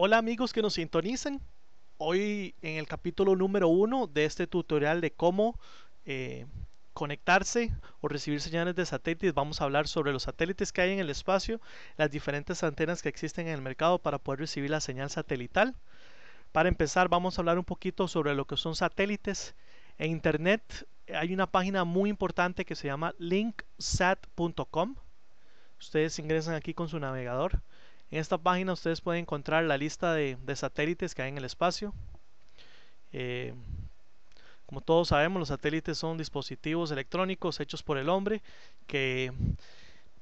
Hola amigos que nos sintonizan. Hoy en el capítulo número uno de este tutorial de cómo eh, conectarse o recibir señales de satélites, vamos a hablar sobre los satélites que hay en el espacio, las diferentes antenas que existen en el mercado para poder recibir la señal satelital. Para empezar, vamos a hablar un poquito sobre lo que son satélites. En internet eh, hay una página muy importante que se llama linksat.com. Ustedes ingresan aquí con su navegador. En esta página ustedes pueden encontrar la lista de, satélites que hay en el espacio. Eh, como todos sabemos, los satélites son dispositivos electrónicos hechos por el hombre que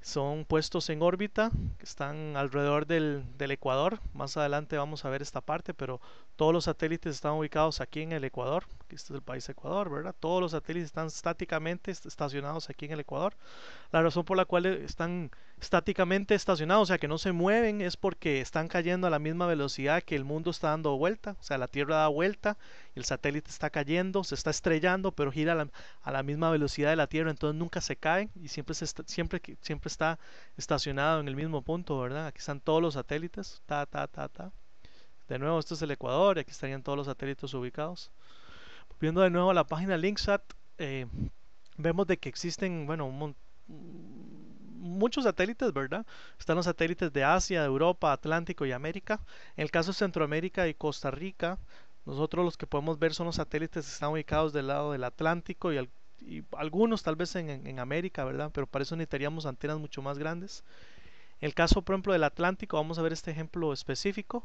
son puestos en órbita, que están alrededor del, del, Ecuador. Más adelante vamos a ver esta parte, pero todos los satélites están ubicados aquí en el Ecuador. Este es el país Ecuador, ¿verdad? Todos los satélites están estáticamente estacionados aquí en el Ecuador. La razón por la cual están estáticamente estacionados, o sea, que no se mueven, es porque están cayendo a la misma velocidad que el mundo está dando vuelta. O sea, la Tierra da vuelta el satélite está cayendo, se está estrellando, pero gira a la, misma velocidad de la Tierra, entonces nunca se cae y siempre, se está, siempre, siempre está estacionado en el mismo punto, ¿verdad? Aquí están todos los satélites, ta, ta, ta, ta. De nuevo, esto es el Ecuador y aquí estarían todos los satélites ubicados. Viendo de nuevo la página Linksat, eh, vemos de que existen, bueno, muchos satélites, ¿verdad? Están los satélites de Asia, de Europa, Atlántico y América. En el caso de Centroamérica y Costa Rica, nosotros los que podemos ver son los satélites que están ubicados del lado del Atlántico y, algunos tal vez en, América, ¿verdad? Pero para eso necesitaríamos antenas mucho más grandes. En el caso, por ejemplo, del Atlántico, vamos a ver este ejemplo específico.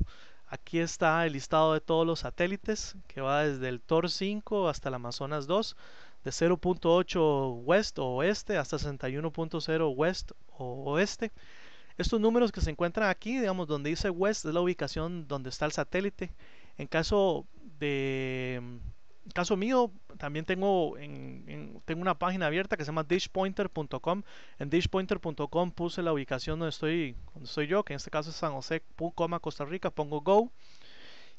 Aquí está el listado de todos los satélites, que va desde el Tor 5 hasta el Amazonas 2, de 0.8 West o Oeste hasta 61.0 West o Oeste. Estos números que se encuentran aquí, digamos, donde dice West es la ubicación donde está el satélite. En caso de este, mm, caso mío, también tengo, en, tengo una página abierta que se llama dishpointer.com. En dishpointer.com puse la ubicación donde estoy, donde yo, que en este caso es San José, coma, Costa Rica, pongo Go.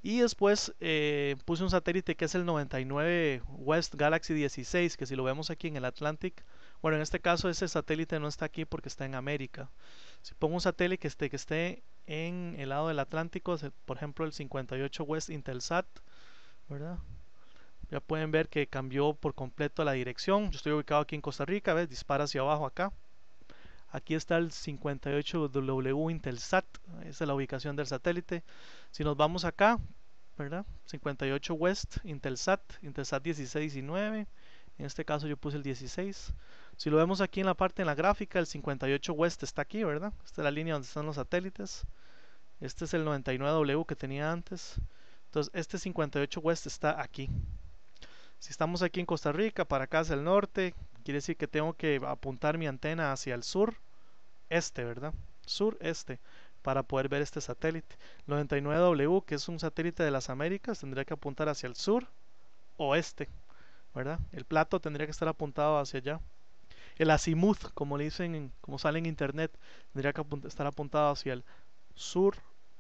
Y después eh, puse un satélite que es el 99 West Galaxy 16, que si lo vemos aquí en el Atlantic, bueno, en este caso ese satélite no está aquí porque está en América. Si pongo un satélite esté, que esté en el lado del Atlántico, por ejemplo el 58 West Intelsat, ¿verdad? Ya pueden ver que cambió por completo la dirección. Yo estoy ubicado aquí en Costa Rica, ¿ves? Dispara hacia abajo acá. Aquí está el 58W Intelsat, esa es la ubicación del satélite. Si nos vamos acá, ¿verdad? 58 West Intelsat, Intelsat 9. En este caso yo puse el 16. Si lo vemos aquí en la parte en la gráfica, el 58 West está aquí, ¿verdad? Esta es la línea donde están los satélites. Este es el 99W que tenía antes. Entonces, este 58 West está aquí. Si estamos aquí en Costa Rica, para acá hacia el norte, quiere decir que tengo que apuntar mi antena hacia el sur, este, ¿verdad? Sur este para poder ver este satélite. 99W, que es un satélite de las Américas, tendría que apuntar hacia el sur, oeste, ¿verdad? El plato tendría que estar apuntado hacia allá. El azimuth, como le dicen, como sale en internet, tendría que estar apuntado hacia el sur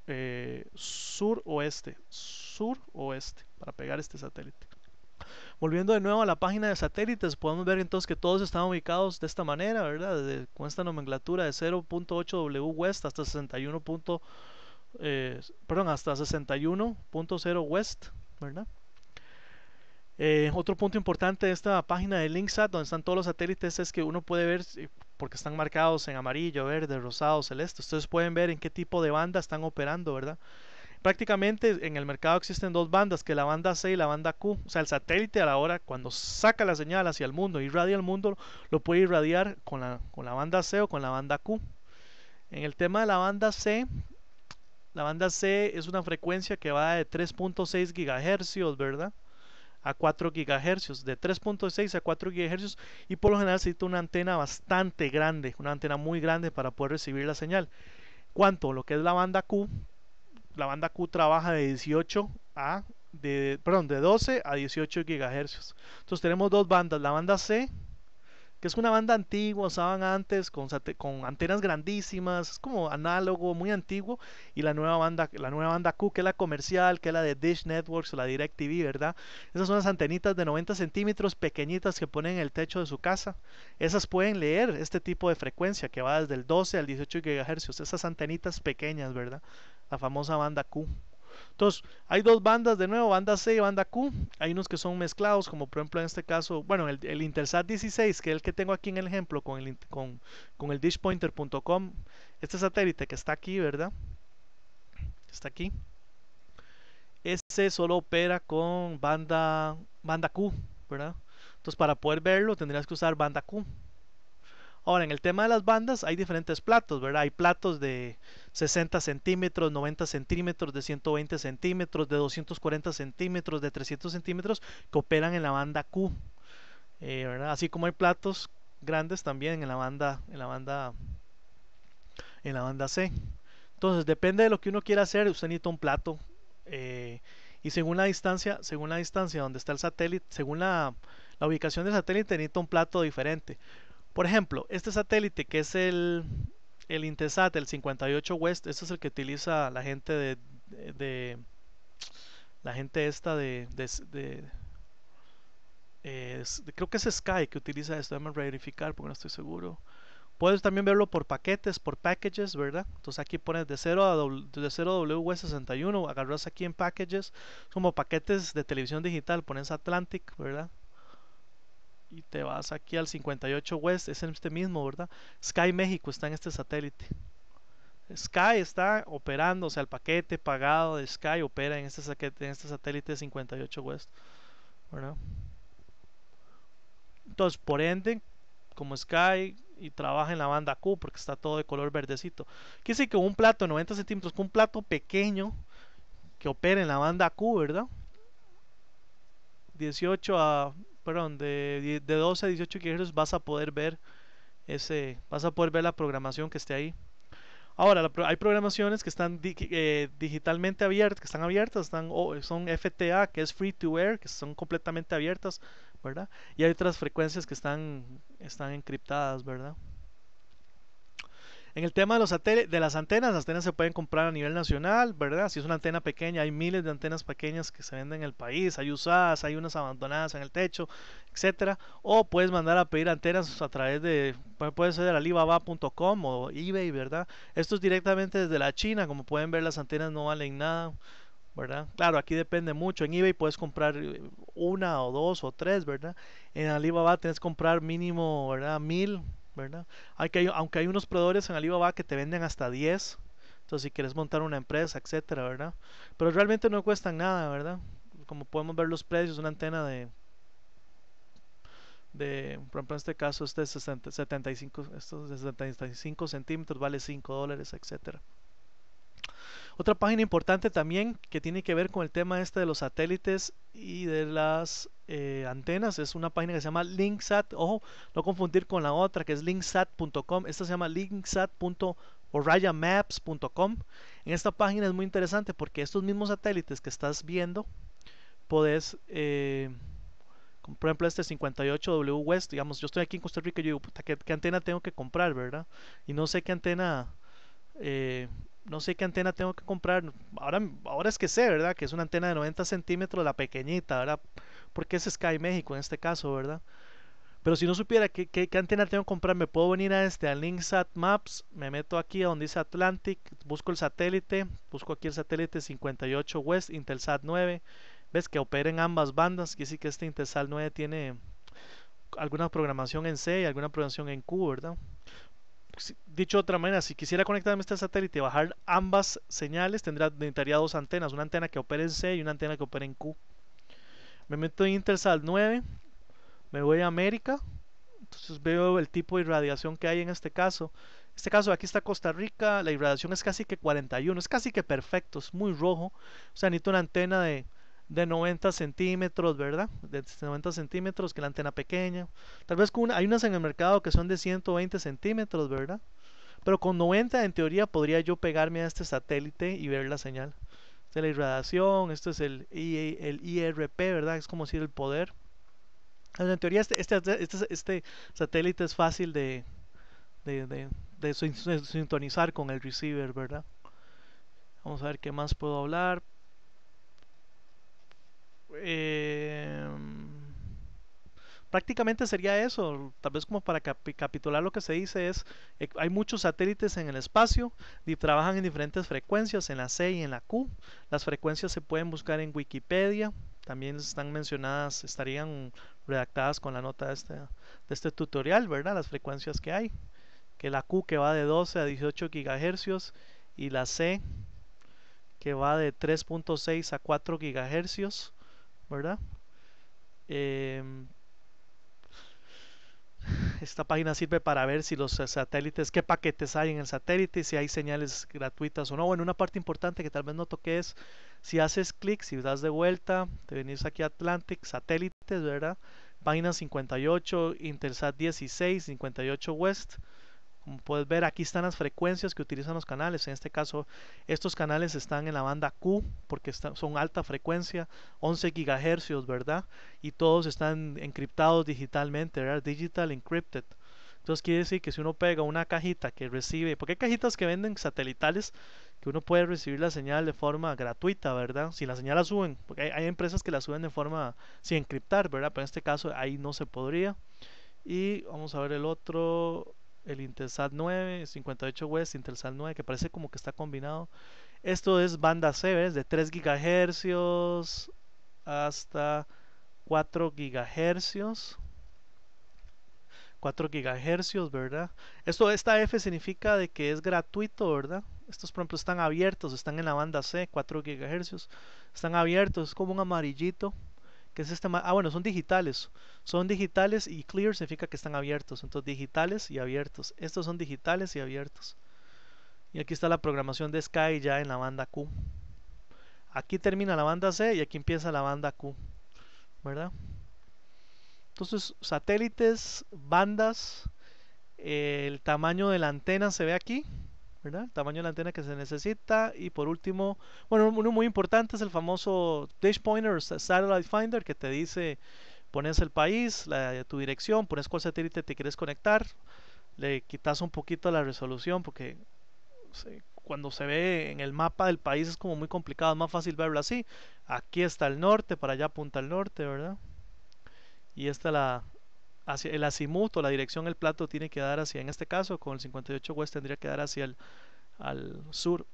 eh, Sur oeste, Sur oeste, para pegar este satélite. Volviendo de nuevo a la página de satélites, podemos ver entonces que todos están ubicados de esta manera, ¿verdad? con esta nomenclatura de 0.8W West hasta 61. Eh, perdón, hasta 61.0 West, ¿verdad? Eh, otro punto importante de esta página de Linksat, donde están todos los satélites, es que uno puede ver porque están marcados en amarillo, verde, rosado, celeste. Ustedes pueden ver en qué tipo de banda están operando, ¿verdad? Prácticamente en el mercado existen dos bandas, que la banda C y la banda Q. O sea, el satélite a la hora, cuando saca la señal hacia el mundo, irradia al mundo, lo puede irradiar con la, con la banda C o con la banda Q. En el tema de la banda C, la banda C es una frecuencia que va de 3.6 GHz, ¿verdad? a 4 gigahercios, de 3.6 a 4 gigahercios y por lo general se necesita una antena bastante grande, una antena muy grande para poder recibir la señal. ¿cuánto? lo que es la banda Q, la banda Q trabaja de 18 a de, perdón, de 12 a 18 gigahercios Entonces tenemos dos bandas, la banda C que es una banda antigua, usaban antes con, antenas grandísimas, es como análogo, muy antiguo, y la nueva banda, la nueva banda Q, que es la comercial, que es la de Dish Networks o la DirecTV, ¿verdad? Esas son las antenitas de 90 centímetros pequeñitas que ponen en el techo de su casa. Esas pueden leer este tipo de frecuencia que va desde el 12 al 18 GHz, esas antenitas pequeñas, ¿verdad? La famosa banda Q. Entonces, hay dos bandas de nuevo, banda C y banda Q. Hay unos que son mezclados, como por ejemplo en este caso, bueno, el, Intersat 16, que es el que tengo aquí en el ejemplo con el, dishpointer.com, este satélite que está aquí, ¿verdad? Está aquí. Ese solo opera con banda, banda Q, ¿verdad? Entonces, para poder verlo, tendrías que usar banda Q. Ahora, en el tema de las bandas hay diferentes platos, ¿verdad? Hay platos de 60 centímetros, 90 centímetros, de 120 centímetros, de 240 centímetros, de 300 centímetros que operan en la banda Q, eh, ¿verdad? Así como hay platos grandes también en la banda, en la banda, en la banda C. Entonces, depende de lo que uno quiera hacer, usted necesita un plato. Eh, y según la distancia, según la distancia donde está el satélite, según la, la ubicación del satélite, necesita un plato diferente. Por ejemplo, este satélite que es el, el Intesat, el 58 West, este es el que utiliza la gente de, la gente esta eh, de, creo que es Sky que utiliza esto, déjame verificar porque no estoy seguro. Puedes también verlo por paquetes, por packages, ¿verdad? Entonces aquí pones de 0 a w, de 0 W61, agarras aquí en packages, como paquetes de televisión digital, pones Atlantic, ¿verdad? y te vas aquí al 58 West, es este mismo, ¿verdad? Sky México está en este satélite. Sky está operando, o sea, el paquete pagado de Sky opera en este, satélite en este satélite 58 West, ¿verdad? Entonces, por ende, como Sky y trabaja en la banda Q porque está todo de color verdecito. Quiere decir que un plato de 90 centímetros, con un plato pequeño que opera en la banda Q, ¿verdad? 18 a perdón, de, de 12 a 18 kHz vas a poder ver ese, vas a poder ver la programación que esté ahí. Ahora, hay programaciones que están eh, digitalmente abiertas, que están abiertas, están, son FTA, que es free to air, que son completamente abiertas, ¿verdad? Y hay otras frecuencias que están, están encriptadas, ¿verdad? En el tema de, los de las antenas, las antenas se pueden comprar a nivel nacional, ¿verdad? Si es una antena pequeña, hay miles de antenas pequeñas que se venden en el país, hay usadas, hay unas abandonadas en el techo, etcétera. O puedes mandar a pedir antenas a través de, puede ser de alibaba.com o eBay, ¿verdad? Esto es directamente desde la China, como pueden ver las antenas no valen nada. ¿verdad? Claro, aquí depende mucho. En eBay puedes comprar eh, una o dos o tres, ¿verdad? En Alibaba tienes que comprar mínimo, ¿verdad? Mil ¿verdad? Hay que, aunque hay unos proveedores en Alibaba que te venden hasta 10, entonces si quieres montar una empresa, etcétera, ¿verdad? Pero realmente no cuestan nada, ¿verdad? Como podemos ver los precios, una antena de de por ejemplo en este caso este es 75 estos de 75 centímetros vale 5 dólares etcétera otra página importante también que tiene que ver con el tema este de los satélites y de las eh, antenas es una página que se llama Linksat. Ojo, no confundir con la otra que es linksat.com. Esta se llama linksat.orraya.maps.com En esta página es muy interesante porque estos mismos satélites que estás viendo, podés, eh, por ejemplo este 58W West, digamos, yo estoy aquí en Costa Rica y yo digo, ¿qué, antena tengo que comprar, verdad? Y no sé qué antena... Eh, no sé qué antena tengo que comprar. Ahora, ahora es que sé, ¿verdad? Que es una antena de 90 centímetros, la pequeñita, ¿verdad? porque es Sky México en este caso, ¿verdad? Pero si no supiera qué, antena tengo que comprar, me puedo venir a este, a Linksat Maps, me meto aquí a donde dice Atlantic, busco el satélite, busco aquí el satélite 58 West, Intelsat 9, ves que opera en ambas bandas, que sí que este Intelsat 9 tiene alguna programación en C y alguna programación en Q, ¿verdad? dicho de otra manera, si quisiera conectarme a este satélite y bajar ambas señales, tendría, necesitaría dos antenas, una antena que opere en C y una antena que opere en Q. Me meto en Intersal 9, me voy a América, entonces veo el tipo de irradiación que hay en este caso. En este caso aquí está Costa Rica, la irradiación es casi que 41, es casi que perfecto, es muy rojo. O sea, necesito una antena de, de 90 centímetros, ¿verdad? De 90 centímetros, que la antena pequeña. Tal vez con hay unas en el mercado que son de 120 centímetros, ¿verdad? Pero con 90 en teoría podría yo pegarme a este satélite y ver la señal de la irradiación, esto es el, el IRP, ¿verdad? Es como decir el poder. en teoría este, este, este, este, satélite es fácil de, sintonizar con el receiver, ¿verdad? Vamos a ver qué más puedo hablar prácticamente sería eso, tal vez como para capitular lo que se dice es, eh, hay muchos satélites en el espacio, y trabajan en diferentes frecuencias, en la C y en la Q, las frecuencias se pueden buscar en Wikipedia, también están mencionadas, estarían redactadas con la nota de este, de este tutorial, ¿verdad? Las frecuencias que hay, que la Q que va de 12 a 18 GHz y la C que va de 3.6 a 4 GHz, ¿verdad? Em, esta página sirve para ver si los eh, satélites, qué paquetes hay en el satélite, si hay señales gratuitas o no. Bueno, una parte importante que tal vez no toques es si haces clic, si das de vuelta, te venís aquí a Atlantic, satélites, ¿verdad? Página 58, Intelsat 16, 58 West. Como puedes ver, aquí están las frecuencias que utilizan los canales. En este caso, estos canales están en la banda Q porque son alta frecuencia, 11 GHz, ¿verdad? Y todos están encriptados digitalmente, Digital encrypted. Entonces quiere decir que si uno pega una cajita que recibe, porque hay cajitas que venden satelitales que uno puede recibir la señal de forma gratuita, ¿verdad? Si la señal la suben, porque hay, hay empresas que la suben de forma sin encriptar, ¿verdad? Pero en este caso ahí no se podría. Y vamos a ver el otro el Intelsat 9, 58 West, Intelsat 9, que parece como que está combinado. Esto es banda C, ¿ves? De 3 GHz hasta 4 GHz. 4 GHz, ¿verdad? Esto, esta F significa de que es gratuito, ¿verdad? Estos, por ejemplo, están abiertos, están en la banda C, 4 GHz. Están abiertos, es como un amarillito que este ah bueno son digitales son digitales y clear significa que están abiertos entonces digitales y abiertos estos son digitales y abiertos y aquí está la programación de Sky ya en la banda Q aquí termina la banda C y aquí empieza la banda Q verdad entonces satélites bandas el tamaño de la antena se ve aquí el tamaño de la antena que se necesita. Y por último, bueno, uno muy importante es el famoso Dish Pointer Satellite Finder que te dice, pones el país, tu dirección, pones cuál satélite te quieres conectar, le quitas un poquito la resolución porque cuando se ve en el mapa del país es como muy complicado, es más fácil verlo así. Aquí está el norte, para allá apunta el norte, ¿verdad? Y esta la, hacia el azimut o la dirección el plato tiene que dar hacia, en este caso con el 58 West tendría que dar hacia el al sur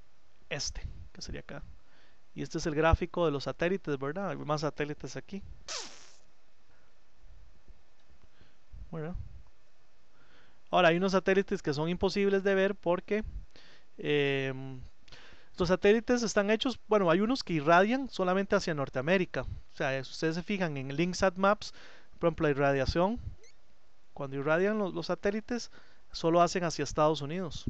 este, que sería acá. Y este es el gráfico de los satélites, ¿verdad? Hay más satélites aquí. Bueno. Ahora, hay unos satélites que son imposibles de ver porque em, los satélites están hechos, bueno, hay unos que irradian solamente hacia Norteamérica. O sea, si eh, ustedes se fijan en Linksat Maps, por ejemplo, la irradiación cuando irradian los, satélites, solo hacen hacia Estados Unidos.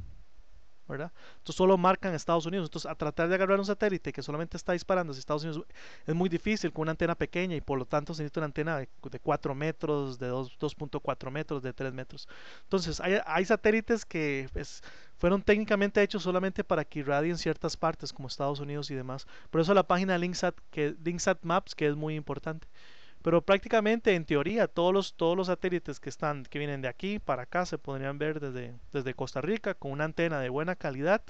¿verdad? Entonces solo marcan Estados Unidos. Entonces a tratar de agarrar un satélite que solamente está disparando hacia Estados Unidos es muy difícil con una antena pequeña y por lo tanto se necesita una antena de, 4 metros, de 2.4 metros, de 3 metros. Entonces hay, satélites que pues, fueron técnicamente hechos solamente para que irradien ciertas partes como Estados Unidos y demás. Por eso la página Linksat, que, Linksat Maps que es muy importante. Pero prácticamente, en teoría, todos los, todos los satélites que, están, que vienen de aquí para acá se podrían ver desde, Costa Rica con una antena de buena calidad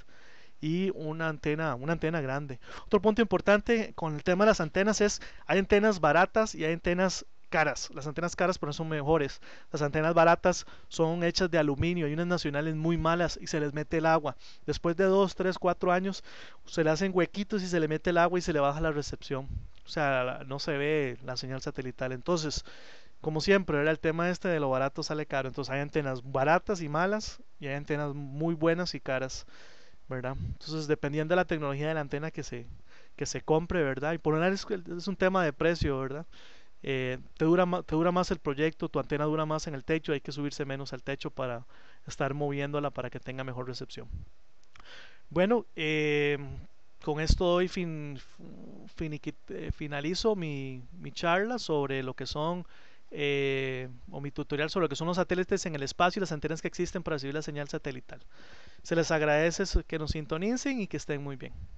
y una antena, una antena grande. Otro punto importante con el tema de las antenas es, hay antenas baratas y hay antenas caras. Las antenas caras por eso son mejores. Las antenas baratas son hechas de aluminio. Hay unas nacionales muy malas y se les mete el agua. Después de 2, 3, 4 años se le hacen huequitos y se le mete el agua y se le baja la recepción. O sea, no se ve la señal satelital. Entonces, como siempre, era el tema este de lo barato sale caro. Entonces hay antenas baratas y malas y hay antenas muy buenas y caras, ¿verdad? Entonces, dependiendo de la tecnología de la antena que se, que se compre, ¿verdad? Y por lo lado es, un tema de precio, ¿verdad? Eh, te, dura, te dura más el proyecto, tu antena dura más en el techo, hay que subirse menos al techo para estar moviéndola para que tenga mejor recepción. Bueno, eh, con esto hoy eh, finalizo mi, charla sobre lo que son, eh, o mi tutorial sobre lo que son los satélites en el espacio y las antenas que existen para recibir la señal satelital. Se les agradece que nos sintonicen y que estén muy bien.